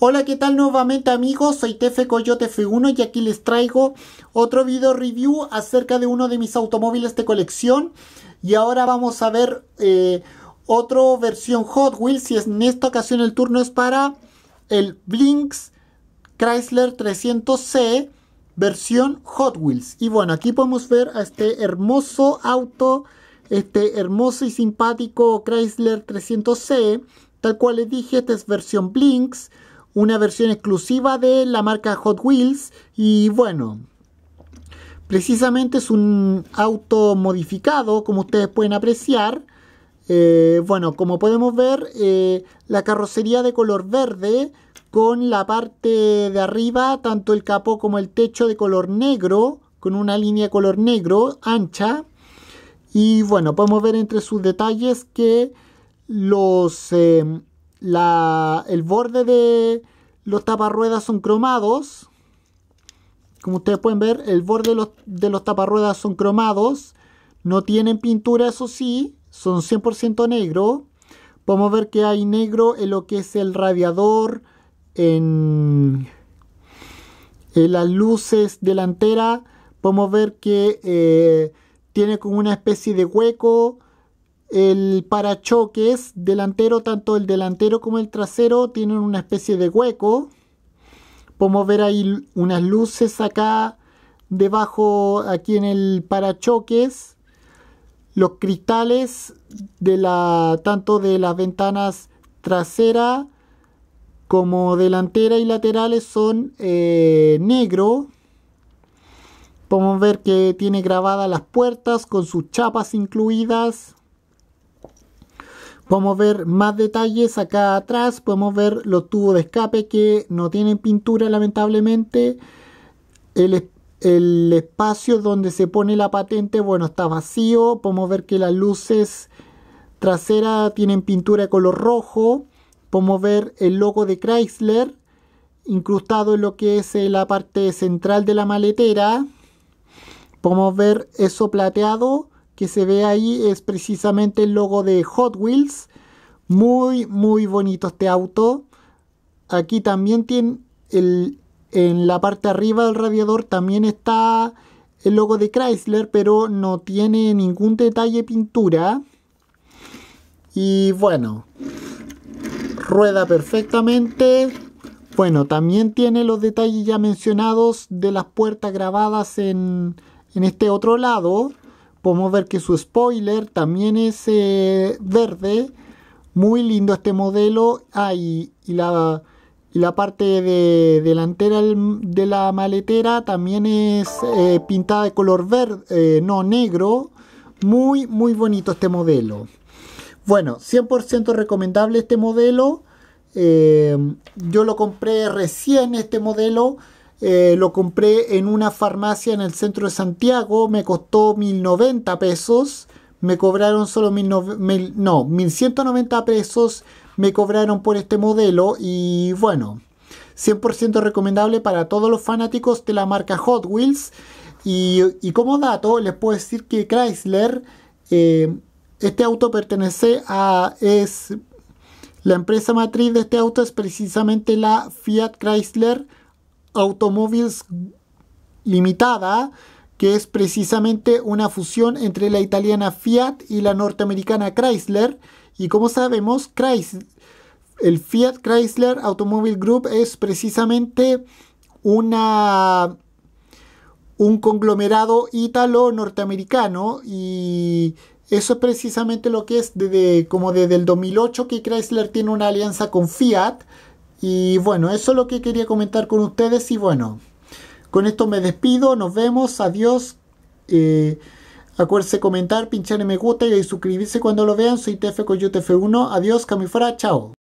Hola, ¿qué tal nuevamente amigos? Soy Tefe Coyote F1 y aquí les traigo otro video review acerca de uno de mis automóviles de colección. Y ahora vamos a ver eh, otro versión Hot Wheels y en esta ocasión el turno es para el Blinks Chrysler 300C versión Hot Wheels. Y bueno, aquí podemos ver a este hermoso auto, este hermoso y simpático Chrysler 300C. Tal cual les dije, esta es versión Blinks una versión exclusiva de la marca Hot Wheels y bueno, precisamente es un auto modificado como ustedes pueden apreciar. Eh, bueno, como podemos ver, eh, la carrocería de color verde con la parte de arriba, tanto el capó como el techo de color negro, con una línea de color negro ancha. Y bueno, podemos ver entre sus detalles que los... Eh, el borde de los taparruedas son cromados. Como ustedes pueden ver, el borde de los, de taparruedas son cromados. No tienen pintura, eso sí, son 100% negro. Podemos ver que hay negro en lo que es el radiador, en, en las luces delanteras. Podemos ver que eh, tiene como una especie de hueco el parachoques delantero, tanto el delantero como el trasero, tienen una especie de hueco. Podemos ver ahí unas luces acá debajo, aquí en el parachoques. Los cristales de la, tanto de las ventanas trasera como delantera y laterales son eh, negro. Podemos ver que tiene grabadas las puertas con sus chapas incluidas. Podemos ver más detalles acá atrás, podemos ver los tubos de escape que no tienen pintura lamentablemente. El, espacio donde se pone la patente, bueno, está vacío. Podemos ver que las luces traseras tienen pintura de color rojo. Podemos ver el logo de Chrysler incrustado en lo que es eh, la parte central de la maletera. Podemos ver eso plateado que se ve ahí es precisamente el logo de Hot Wheels. Muy, muy bonito este auto. Aquí también tiene el, en la parte arriba del radiador también está el logo de Chrysler, pero no tiene ningún detalle pintura. Y bueno, rueda perfectamente. Bueno, también tiene los detalles ya mencionados de las puertas grabadas en, en este otro lado podemos ver que su spoiler también es eh, verde. Muy lindo este modelo. Ah, y, la, parte de, delantera de la maletera también es eh, pintada de color verde, eh, no negro. Muy, muy bonito este modelo. Bueno, 100% recomendable este modelo. yo lo compré recién este modelo. Eh, lo compré en una farmacia en el centro de Santiago, me costó 1090 pesos, me cobraron solo mil no, 1190 pesos, me cobraron por este modelo y bueno, 100% recomendable para todos los fanáticos de la marca Hot Wheels. Y, como dato, les puedo decir que Chrysler, eh, este auto pertenece a... es la empresa matriz de este auto es precisamente la Fiat Chrysler automóviles Limitada, que es precisamente una fusión entre la italiana Fiat y la norteamericana Chrysler. Y como sabemos, el Fiat Chrysler Automobile Group es precisamente una, un conglomerado ítalo-norteamericano y eso es precisamente lo que es desde, como desde el 2008 que Chrysler tiene una alianza con Fiat y bueno, eso es lo que quería comentar con ustedes. Y bueno, con esto me despido. Nos vemos. Adiós. Eh, acuérdense comentar, pinchar en me gusta y suscribirse cuando lo vean. Soy TF 1 Adiós, Camifora. Chao.